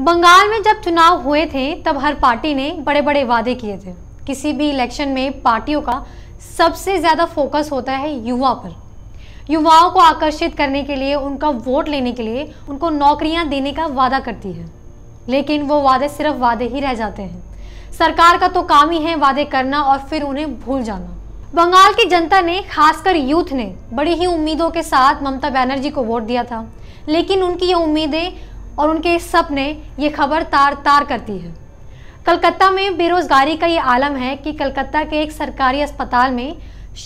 बंगाल में जब चुनाव हुए थे तब हर पार्टी ने बड़े बड़े वादे किए थे किसी भी इलेक्शन में पार्टियों का सबसे ज़्यादा फोकस होता है युवा पर युवाओं को आकर्षित करने के लिए उनका वोट लेने के लिए उनको नौकरियां देने का वादा करती है लेकिन वो वादे सिर्फ वादे ही रह जाते हैं सरकार का तो काम ही है वादे करना और फिर उन्हें भूल जाना बंगाल की जनता ने खासकर यूथ ने बड़ी ही उम्मीदों के साथ ममता बनर्जी को वोट दिया था लेकिन उनकी ये उम्मीदें और उनके इस सपने ये खबर तार तार करती है कलकत्ता में बेरोजगारी का ये आलम है कि कलकत्ता के एक सरकारी अस्पताल में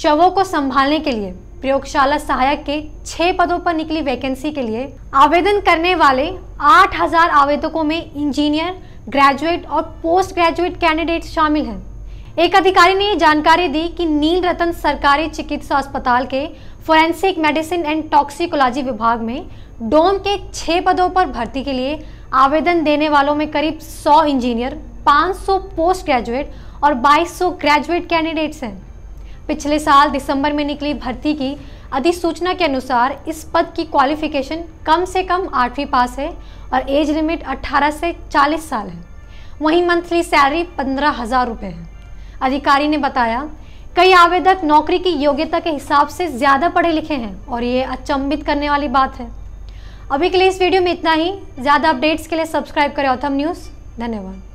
शवों को संभालने के लिए प्रयोगशाला सहायक के छह पदों पर निकली वैकेंसी के लिए आवेदन करने वाले 8000 आवेदकों में इंजीनियर ग्रेजुएट और पोस्ट ग्रेजुएट कैंडिडेट शामिल हैं एक अधिकारी ने जानकारी दी कि नील रतन सरकारी चिकित्सा अस्पताल के फोरेंसिक मेडिसिन एंड टॉक्सिकोलॉजी विभाग में डोम के छह पदों पर भर्ती के लिए आवेदन देने वालों में करीब 100 इंजीनियर 500 पोस्ट ग्रेजुएट और 2200 ग्रेजुएट कैंडिडेट्स हैं पिछले साल दिसंबर में निकली भर्ती की अधिसूचना के अनुसार इस पद की क्वालिफिकेशन कम से कम आठवीं पास है और एज लिमिट 18 से 40 साल है वहीं मंथली सैलरी पंद्रह हज़ार रुपये है अधिकारी ने बताया कई आवेदक नौकरी की योग्यता के हिसाब से ज़्यादा पढ़े लिखे हैं और ये अचंभित करने वाली बात है अभी के लिए इस वीडियो में इतना ही ज़्यादा अपडेट्स के लिए सब्सक्राइब करें ऑथम न्यूज़ धन्यवाद